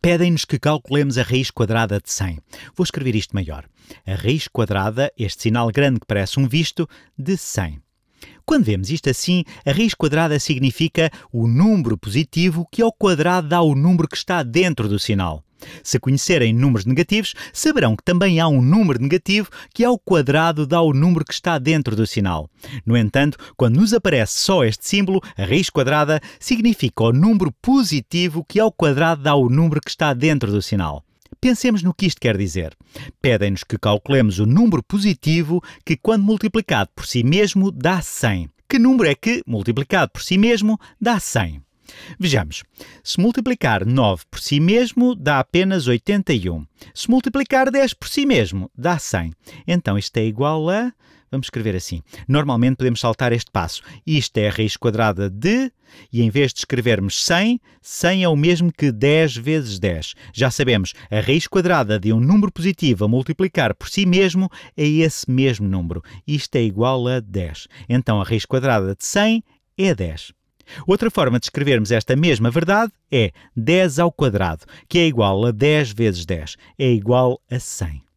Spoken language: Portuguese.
Pedem-nos que calculemos a raiz quadrada de 100. Vou escrever isto maior. A raiz quadrada, este sinal grande que parece um visto, de 100. Quando vemos isto assim, a raiz quadrada significa o número positivo que ao quadrado dá o número que está dentro do sinal. Se conhecerem números negativos, saberão que também há um número negativo que é ao quadrado dá o número que está dentro do sinal. No entanto, quando nos aparece só este símbolo, a raiz quadrada significa o número positivo que é ao quadrado dá o número que está dentro do sinal. Pensemos no que isto quer dizer. Pedem-nos que calculemos o número positivo que, quando multiplicado por si mesmo, dá 100. Que número é que, multiplicado por si mesmo, dá 100? Vejamos, se multiplicar 9 por si mesmo dá apenas 81. Se multiplicar 10 por si mesmo dá 100. Então isto é igual a. Vamos escrever assim. Normalmente podemos saltar este passo. Isto é a raiz quadrada de, e em vez de escrevermos 100, 100 é o mesmo que 10 vezes 10. Já sabemos, a raiz quadrada de um número positivo a multiplicar por si mesmo é esse mesmo número. Isto é igual a 10. Então a raiz quadrada de 100 é 10. Outra forma de escrevermos esta mesma verdade é 10 ao quadrado, que é igual a 10 vezes 10, é igual a 100.